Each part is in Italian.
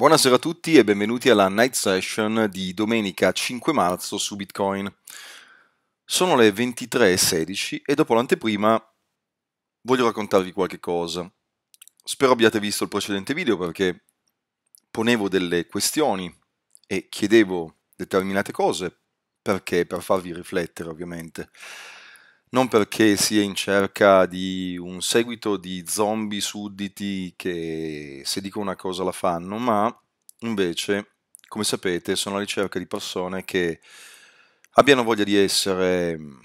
Buonasera a tutti e benvenuti alla night session di domenica 5 marzo su Bitcoin. Sono le 23.16 e dopo l'anteprima voglio raccontarvi qualche cosa. Spero abbiate visto il precedente video perché ponevo delle questioni e chiedevo determinate cose perché per farvi riflettere ovviamente non perché sia in cerca di un seguito di zombie sudditi che se dico una cosa la fanno, ma invece, come sapete, sono alla ricerca di persone che abbiano voglia di essere mm,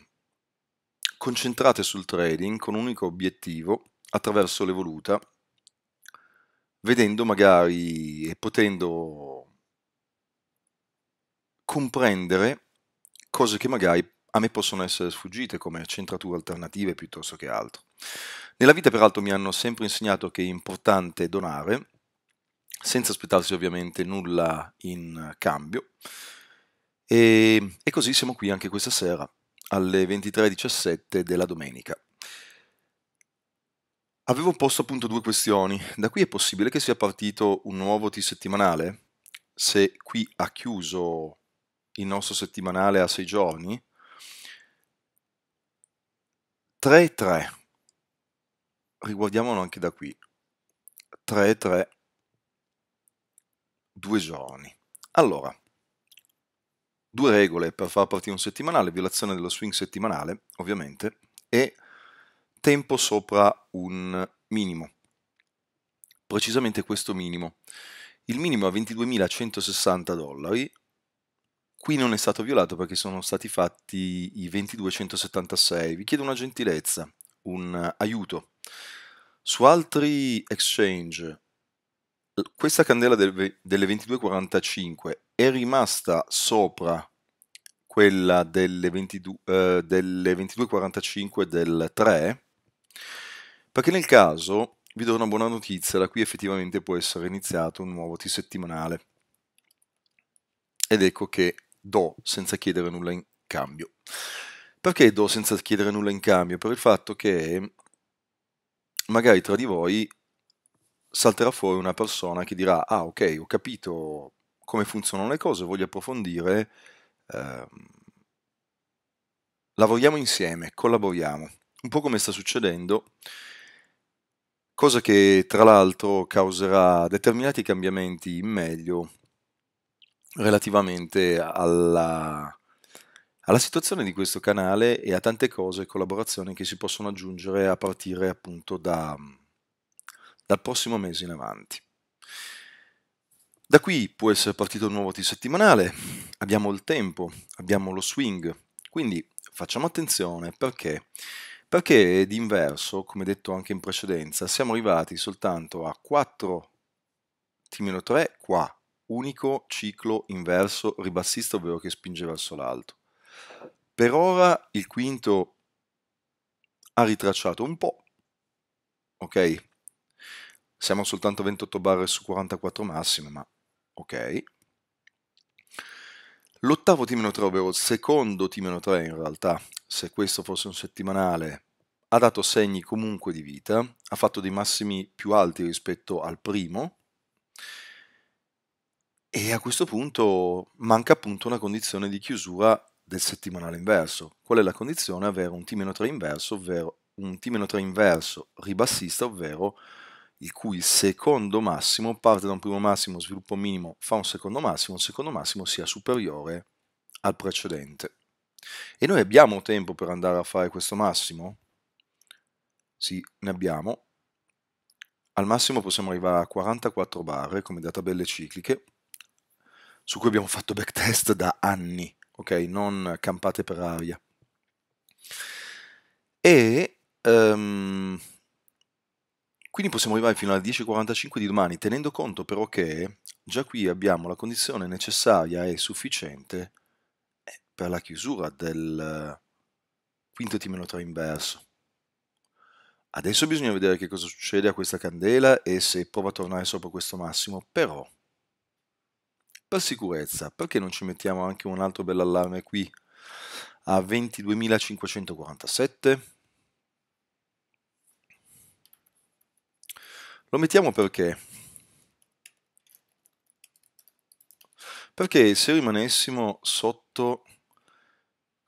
concentrate sul trading con un unico obiettivo attraverso l'evoluta, vedendo magari e potendo comprendere cose che magari a me possono essere sfuggite come centrature alternative piuttosto che altro. Nella vita peraltro mi hanno sempre insegnato che è importante donare, senza aspettarsi ovviamente nulla in cambio, e, e così siamo qui anche questa sera alle 23.17 della domenica. Avevo posto appunto due questioni. Da qui è possibile che sia partito un nuovo T settimanale? Se qui ha chiuso il nostro settimanale a sei giorni, 3 e 3. Riguardiamolo anche da qui. 3 e 3. Due giorni. Allora, due regole per far partire un settimanale, violazione dello swing settimanale, ovviamente, e tempo sopra un minimo. Precisamente questo minimo. Il minimo a 22.160 dollari Qui non è stato violato perché sono stati fatti i 2276. Vi chiedo una gentilezza, un aiuto. Su altri exchange questa candela del, delle 22.45 è rimasta sopra quella delle, 22, eh, delle 22.45 del 3 perché nel caso vi do una buona notizia da qui effettivamente può essere iniziato un nuovo T settimanale ed ecco che do senza chiedere nulla in cambio. Perché do senza chiedere nulla in cambio? Per il fatto che magari tra di voi salterà fuori una persona che dirà ah ok ho capito come funzionano le cose, voglio approfondire, eh, lavoriamo insieme, collaboriamo, un po' come sta succedendo, cosa che tra l'altro causerà determinati cambiamenti in meglio relativamente alla, alla situazione di questo canale e a tante cose e collaborazioni che si possono aggiungere a partire appunto da, dal prossimo mese in avanti. Da qui può essere partito il nuovo T settimanale, abbiamo il tempo, abbiamo lo swing, quindi facciamo attenzione perché? Perché d'inverso, come detto anche in precedenza, siamo arrivati soltanto a 4 T-3 qua unico ciclo inverso ribassista, ovvero che spinge verso l'alto. Per ora il quinto ha ritracciato un po', ok? Siamo soltanto 28 barre su 44 massime, ma ok. L'ottavo T-3, ovvero il secondo T-3 in realtà, se questo fosse un settimanale, ha dato segni comunque di vita, ha fatto dei massimi più alti rispetto al primo, e a questo punto manca appunto una condizione di chiusura del settimanale inverso. Qual è la condizione? Avere un T-3 inverso, ovvero un T-3 inverso ribassista, ovvero il cui secondo massimo parte da un primo massimo, sviluppo minimo fa un secondo massimo, un secondo massimo sia superiore al precedente. E noi abbiamo tempo per andare a fare questo massimo? Sì, ne abbiamo. Al massimo possiamo arrivare a 44 barre come da tabelle cicliche su cui abbiamo fatto backtest da anni, ok? Non campate per aria. E um, quindi possiamo arrivare fino alle 10.45 di domani, tenendo conto però che già qui abbiamo la condizione necessaria e sufficiente eh, per la chiusura del quinto t 3 inverso. Adesso bisogna vedere che cosa succede a questa candela e se prova a tornare sopra questo massimo, però la sicurezza, perché non ci mettiamo anche un altro bell'allarme qui a 22.547? Lo mettiamo perché? Perché se rimanessimo sotto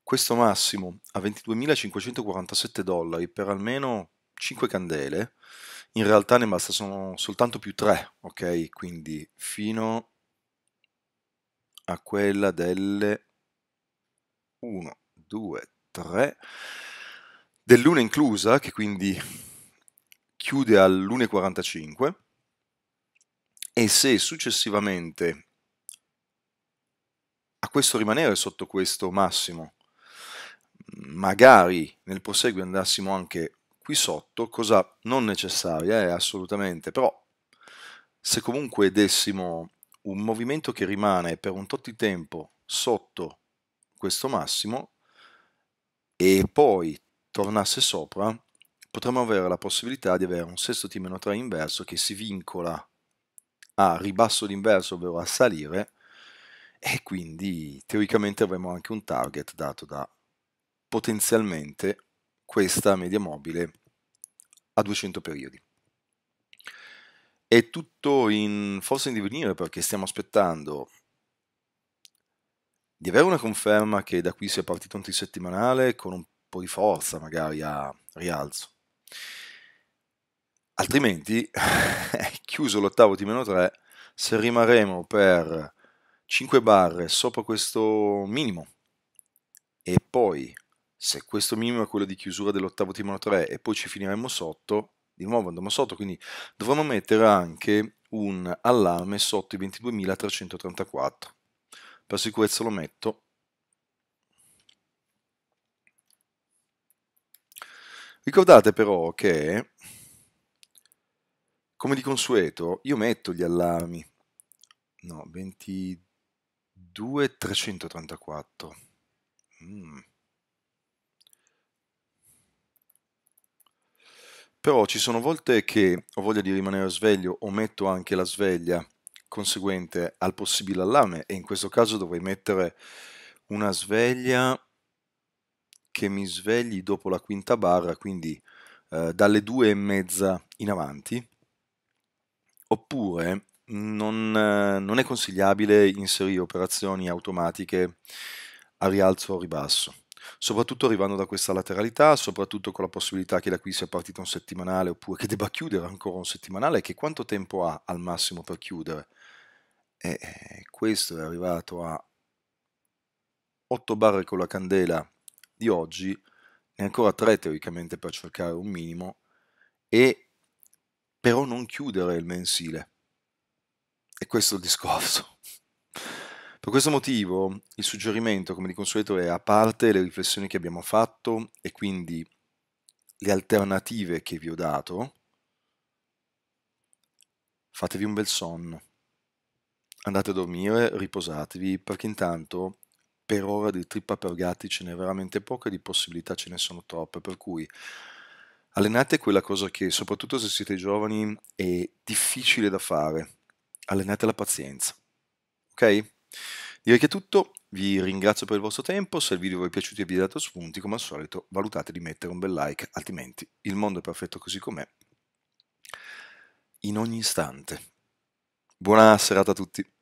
questo massimo a 22.547 dollari per almeno 5 candele, in realtà ne basta sono soltanto più 3, ok? Quindi fino a a quella delle 1, 2, 3, dell'1 inclusa, che quindi chiude all'1,45, e se successivamente a questo rimanere sotto questo massimo, magari nel proseguo andassimo anche qui sotto, cosa non necessaria è eh, assolutamente, però se comunque dessimo un movimento che rimane per un tot di tempo sotto questo massimo e poi tornasse sopra, potremmo avere la possibilità di avere un sesto T-3 inverso che si vincola a ribasso d'inverso, ovvero a salire, e quindi teoricamente avremo anche un target dato da potenzialmente questa media mobile a 200 periodi è tutto in forse in divenire perché stiamo aspettando di avere una conferma che da qui sia partito un trisettimanale con un po' di forza magari a rialzo. Altrimenti, chiuso l'ottavo di meno 3, se rimarremo per 5 barre sopra questo minimo e poi se questo minimo è quello di chiusura dell'ottavo timone 3 e poi ci finiremo sotto, di nuovo andiamo sotto, quindi dovremmo mettere anche un allarme sotto i 22.334. Per sicurezza lo metto. Ricordate però che, come di consueto, io metto gli allarmi. No, 22.334. Mm. però ci sono volte che ho voglia di rimanere sveglio o metto anche la sveglia conseguente al possibile allarme e in questo caso dovrei mettere una sveglia che mi svegli dopo la quinta barra, quindi eh, dalle due e mezza in avanti, oppure non, eh, non è consigliabile inserire operazioni automatiche a rialzo o ribasso soprattutto arrivando da questa lateralità, soprattutto con la possibilità che da qui sia partito un settimanale oppure che debba chiudere ancora un settimanale, che quanto tempo ha al massimo per chiudere? E eh, eh, questo è arrivato a 8 barre con la candela di oggi, ne ancora 3 teoricamente per cercare un minimo, e però non chiudere il mensile. E questo è il discorso. Per questo motivo il suggerimento, come di consueto, è a parte le riflessioni che abbiamo fatto e quindi le alternative che vi ho dato, fatevi un bel sonno, andate a dormire, riposatevi, perché intanto per ora di trippa per gatti ce n'è veramente poca, di possibilità ce ne sono troppe, per cui allenate quella cosa che, soprattutto se siete giovani, è difficile da fare, allenate la pazienza, ok? Direi che è tutto, vi ringrazio per il vostro tempo, se il video vi è piaciuto e vi ha dato spunti, come al solito valutate di mettere un bel like, altrimenti il mondo è perfetto così com'è, in ogni istante. Buona serata a tutti!